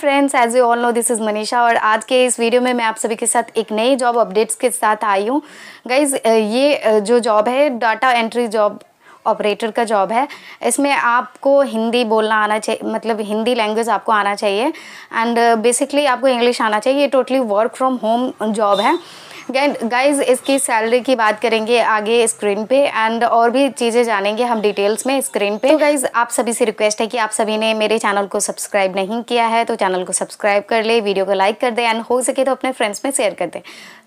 friends as you all know this is Manisha और आज के इस वीडियो में मैं आप सभी के साथ एक नई जॉब अपडेट्स के साथ आई हूँ गाइज ये जो जॉब है डाटा एंट्री जॉब ऑपरेटर का जॉब है इसमें आपको हिंदी बोलना आना चाहिए मतलब हिंदी लैंग्वेज आपको आना चाहिए एंड बेसिकली आपको इंग्लिश आना चाहिए ये totally work from home job है गाइज इसकी सैलरी की बात करेंगे आगे स्क्रीन पे एंड और भी चीज़ें जानेंगे हम डिटेल्स में स्क्रीन पे तो गाइज आप सभी से रिक्वेस्ट है कि आप सभी ने मेरे चैनल को सब्सक्राइब नहीं किया है तो चैनल को सब्सक्राइब कर ले वीडियो को लाइक कर दे एंड हो सके तो अपने फ्रेंड्स में शेयर कर दें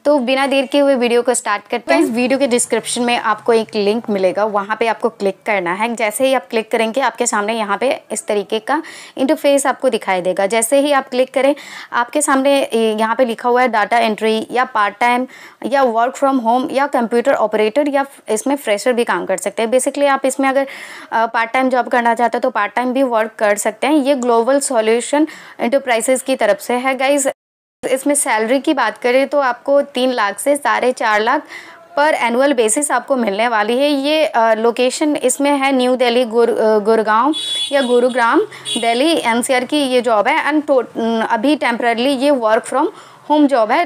तो बिना देर के हुए वीडियो को स्टार्ट करते हैं वीडियो के डिस्क्रिप्शन में आपको एक लिंक मिलेगा वहाँ पे आपको क्लिक करना है जैसे ही आप क्लिक करेंगे आपके सामने यहाँ पे इस तरीके का इंटरफेस आपको दिखाई देगा जैसे ही आप क्लिक करें आपके सामने यहाँ पे लिखा हुआ है डाटा एंट्री या पार्ट टाइम या वर्क फ्रॉम होम या कंप्यूटर ऑपरेटर या इसमें फ्रेशर भी काम कर सकते हैं बेसिकली आप इसमें अगर पार्ट टाइम जॉब करना चाहते हैं तो पार्ट टाइम भी वर्क कर सकते हैं ये ग्लोबल सॉल्यूशन इंटरप्राइजेस की तरफ से है गाइज इसमें सैलरी की बात करें तो आपको तीन लाख से साढ़े चार लाख पर एनुअल बेसिस आपको मिलने वाली है ये लोकेशन इसमें है न्यू दिल्ली गुर गुड़गांव या गुरुग्राम दिल्ली एनसीआर की ये जॉब है एंड अभी टेम्प्रेरली ये वर्क फ्रॉम होम जॉब है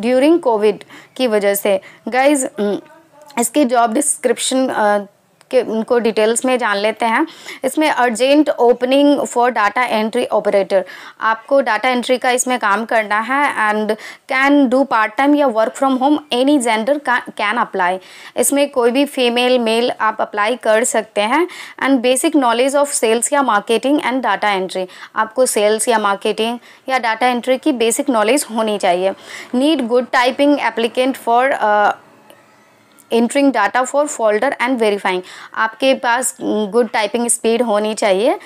ड्यूरिंग कोविड की वजह से गाइज mm, इसकी जॉब डिस्क्रिप्शन के उनको डिटेल्स में जान लेते हैं इसमें urgent opening for data entry operator आपको डाटा एंट्री का इसमें काम करना है and can do part time या work from home any gender can apply इसमें कोई भी फीमेल मेल आप अप्लाई कर सकते हैं and basic knowledge of sales या मार्केटिंग एंड डाटा एंट्री आपको सेल्स या मार्केटिंग या डाटा एंट्री की बेसिक नॉलेज होनी चाहिए need good typing applicant for entering data for folder and verifying आपके पास गुड टाइपिंग स्पीड होनी चाहिए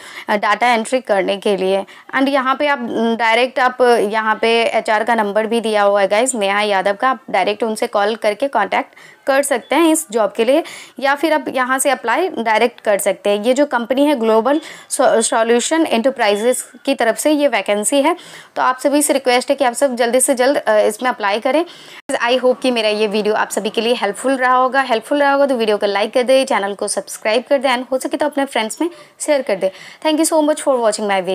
डाटा एंट्री करने के लिए एंड यहाँ पे आप डायरेक्ट mm, आप यहाँ पे एचआर का नंबर भी दिया हुआ है गाइज नेहा यादव का आप डायरेक्ट उनसे कॉल करके कॉन्टैक्ट कर सकते हैं इस जॉब के लिए या फिर आप यहाँ से अप्लाई डायरेक्ट कर सकते हैं ये जो कंपनी है ग्लोबल सॉल्यूशन एंटरप्राइजेस की तरफ से ये वैकेंसी है तो आप सभी से रिक्वेस्ट है कि आप सब जल्दी से जल्द इसमें अप्लाई करें आई होप कि मेरा ये वीडियो आप सभी के लिए हेल्पफुल रहा रहा होगा हेल्पफुल रहा होगा तो वीडियो को लाइक कर दे चैनल को सब्सक्राइब कर दे एंड हो सके तो अपने फ्रेंड्स में शेयर कर दे thank you so much for watching my video